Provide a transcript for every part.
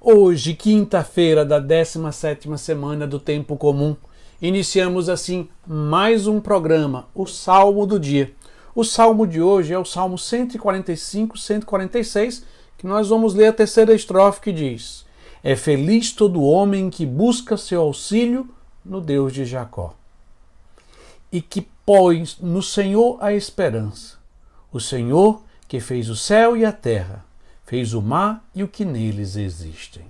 Hoje, quinta-feira da 17ª semana do tempo comum, iniciamos assim mais um programa, o Salmo do dia. O salmo de hoje é o Salmo 145, 146, que nós vamos ler a terceira estrofe que diz: É feliz todo homem que busca seu auxílio no Deus de Jacó. E que põe no Senhor a esperança. O Senhor que fez o céu e a terra fez o mar e o que neles existem.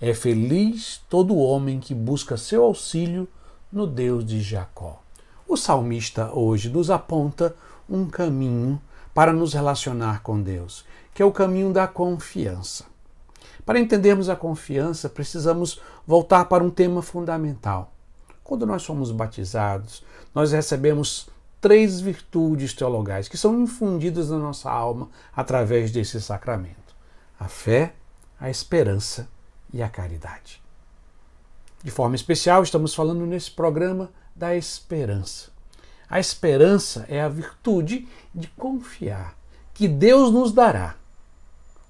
É feliz todo homem que busca seu auxílio no Deus de Jacó. O salmista hoje nos aponta um caminho para nos relacionar com Deus, que é o caminho da confiança. Para entendermos a confiança, precisamos voltar para um tema fundamental. Quando nós somos batizados, nós recebemos três virtudes teologais que são infundidas na nossa alma através desse sacramento a fé, a esperança e a caridade. De forma especial, estamos falando nesse programa da esperança. A esperança é a virtude de confiar que Deus nos dará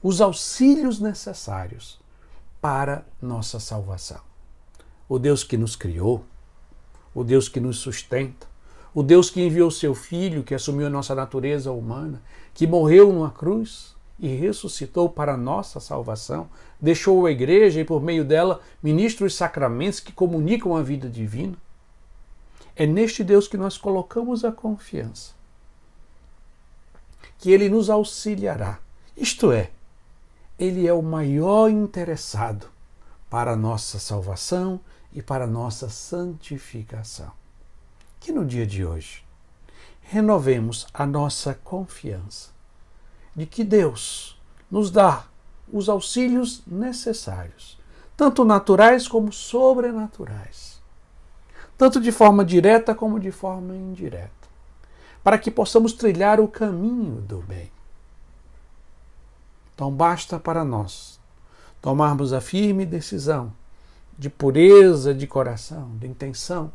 os auxílios necessários para nossa salvação. O Deus que nos criou, o Deus que nos sustenta, o Deus que enviou seu filho, que assumiu a nossa natureza humana, que morreu numa cruz, e ressuscitou para nossa salvação, deixou a igreja e, por meio dela, ministra os sacramentos que comunicam a vida divina. É neste Deus que nós colocamos a confiança, que ele nos auxiliará. Isto é, ele é o maior interessado para a nossa salvação e para a nossa santificação. Que no dia de hoje renovemos a nossa confiança de que Deus nos dá os auxílios necessários, tanto naturais como sobrenaturais, tanto de forma direta como de forma indireta, para que possamos trilhar o caminho do bem. Então basta para nós tomarmos a firme decisão de pureza de coração, de intenção,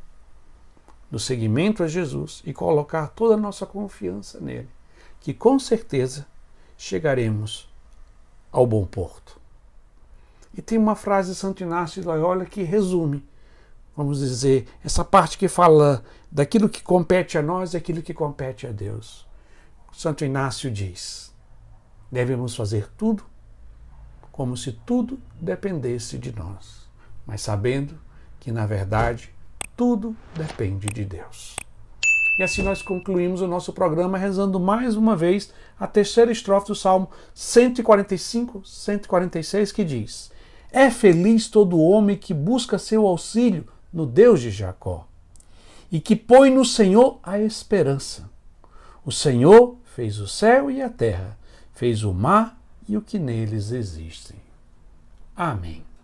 do seguimento a Jesus e colocar toda a nossa confiança nele, que com certeza chegaremos ao bom porto. E tem uma frase de Santo Inácio de Loyola que resume, vamos dizer, essa parte que fala daquilo que compete a nós e aquilo que compete a Deus. Santo Inácio diz: devemos fazer tudo como se tudo dependesse de nós, mas sabendo que, na verdade, tudo depende de Deus. E assim nós concluímos o nosso programa rezando mais uma vez a terceira estrofe do Salmo 145, 146, que diz: É feliz todo homem que busca seu auxílio no Deus de Jacó e que põe no Senhor a esperança. O Senhor fez o céu e a terra, fez o mar e o que neles existe. Amém.